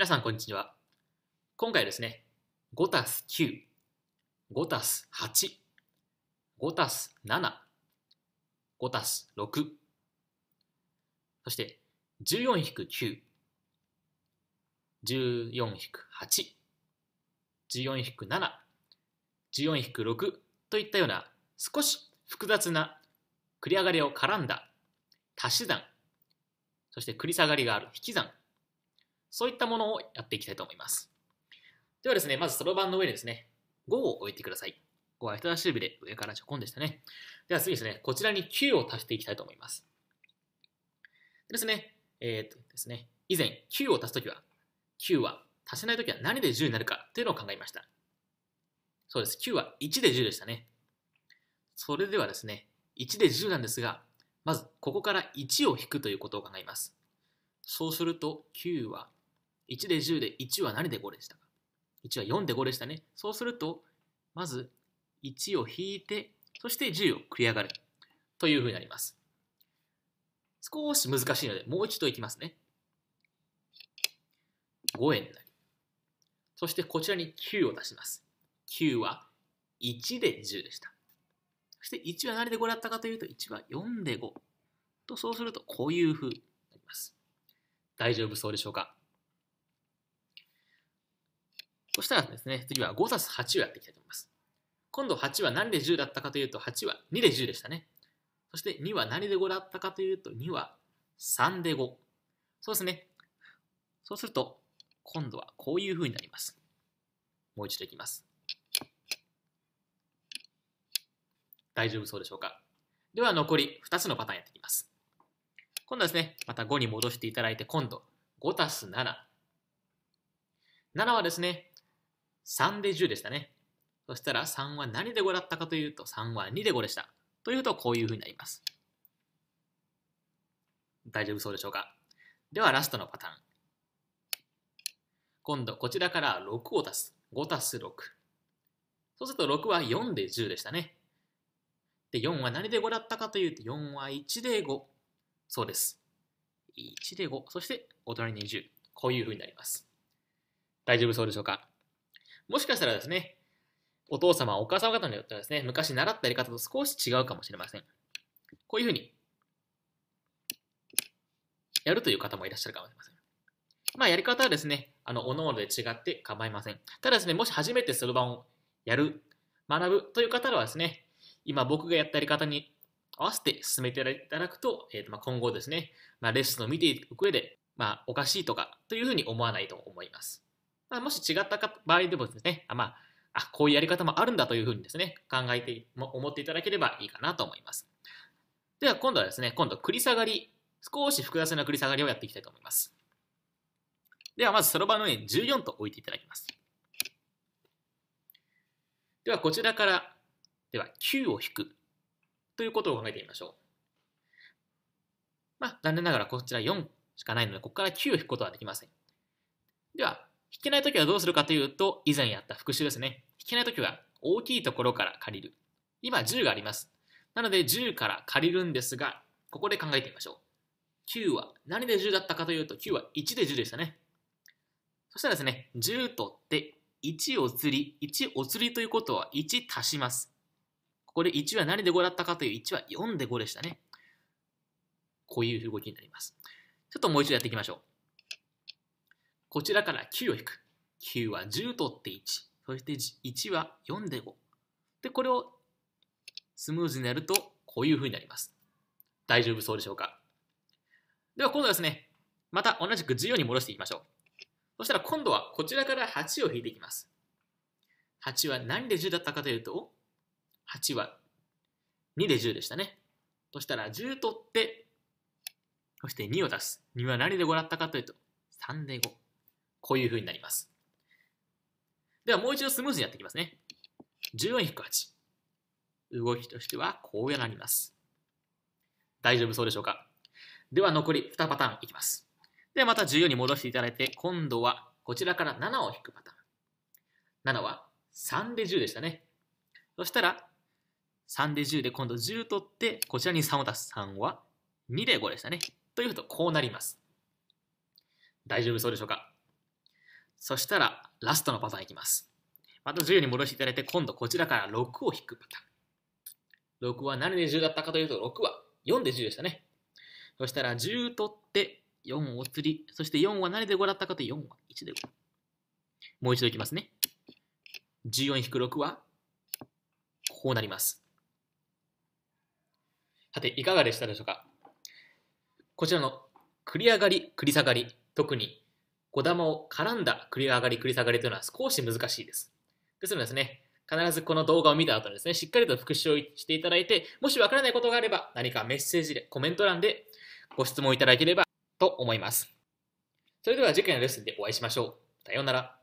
皆さん、こんにちは。今回ですね、5たす9、5たす8、5たす7、5たす6、そして14引く9、14引く8、14引く7、14引く6といったような少し複雑な繰り上がりを絡んだ足し算、そして繰り下がりがある引き算、そういったものをやっていきたいと思います。ではですね、まずそろばんの上にですね、5を置いてください。5は人差し指で上からちょこんでしたね。では次ですね、こちらに9を足していきたいと思います。でですね、えー、っとですね、以前9を足すときは、9は足せないときは何で10になるかというのを考えました。そうです。9は1で10でしたね。それではですね、1で10なんですが、まずここから1を引くということを考えます。そうすると9は1で10で1は何で5でしたか ?1 は4で5でしたね。そうすると、まず1を引いて、そして10を繰り上がるというふうになります。少し難しいので、もう一度いきますね。5円になり。そしてこちらに9を出します。9は1で10でした。そして1は何で5だったかというと、1は4で5。と、そうするとこういうふうになります。大丈夫そうでしょうかそしたらですね、次は5たす8をやっていきたいと思います。今度8は何で10だったかというと、8は2で10でしたね。そして2は何で5だったかというと、2は3で5。そうですね。そうすると、今度はこういう風になります。もう一度いきます。大丈夫そうでしょうか。では残り2つのパターンやっていきます。今度はですね、また5に戻していただいて、今度5たす7。7はですね、3で10でしたね。そしたら3は何で5だったかというと、3は2で5でした。というと、こういうふうになります。大丈夫そうでしょうかでは、ラストのパターン。今度、こちらから6を足す。5足す6。そうすると、6は4で10でしたね。で、4は何で5だったかというと、4は1で5。そうです。1で5。そして、お隣に10。こういうふうになります。大丈夫そうでしょうかもしかしたらですね、お父様、お母様方によってはですね、昔習ったやり方と少し違うかもしれません。こういうふうに、やるという方もいらっしゃるかもしれません。まあ、やり方はですね、あの、おのおので違って構いません。ただですね、もし初めてそろばんをやる、学ぶという方はですね、今僕がやったやり方に合わせて進めていただくと、えーとまあ、今後ですね、まあ、レッスンを見ていく上で、まあ、おかしいとかというふうに思わないと思います。もし違った場合でもですね、あまあ、あ、こういうやり方もあるんだというふうにですね、考えて、思っていただければいいかなと思います。では今度はですね、今度繰り下がり、少し複雑な繰り下がりをやっていきたいと思います。ではまずそろばんの上に14と置いていただきます。ではこちらから、では9を引くということを考えてみましょう。まあ、残念ながらこちら4しかないので、ここから9を引くことはできません。では、弾けないときはどうするかというと、以前やった復習ですね。弾けないときは大きいところから借りる。今10があります。なので10から借りるんですが、ここで考えてみましょう。9は何で10だったかというと、9は1で10でしたね。そしたらですね、10取って1を釣り、1を釣りということは1足します。ここで1は何で5だったかという1は4で5でしたね。こういう動きになります。ちょっともう一度やっていきましょう。こちらから9を引く。9は10取って1。そして1は4で5。で、これをスムーズにやると、こういう風になります。大丈夫そうでしょうかでは今度はですね、また同じく14に戻していきましょう。そしたら今度はこちらから8を引いていきます。8は何で10だったかというと、8は2で10でしたね。そしたら10取って、そして2を出す。2は何で5だったかというと、3で5。こういう風になります。ではもう一度スムーズにやっていきますね。14-8。動きとしてはこうやなります。大丈夫そうでしょうかでは残り2パターンいきます。ではまた14に戻していただいて、今度はこちらから7を引くパターン。7は3で10でしたね。そしたら、3で10で今度10取って、こちらに3を足す3は2で5でしたね。というとこうなります。大丈夫そうでしょうかそしたら、ラストのパターンいきます。また10に戻していただいて、今度こちらから6を引くパターン。6は何で10だったかというと、6は4で10でしたね。そしたら10取って4を釣り、そして4は何で5だったかというと4は1で5。もう一度いきますね。14-6はこうなります。さて、いかがでしたでしょうかこちらの繰り上がり、繰り下がり、特に5玉を絡んだ繰り上がり繰り下がりというのは少し難しいです。ですのでですね、必ずこの動画を見た後にですね、しっかりと復習をしていただいて、もしわからないことがあれば、何かメッセージで、コメント欄でご質問いただければと思います。それでは次回のレッスンでお会いしましょう。さようなら。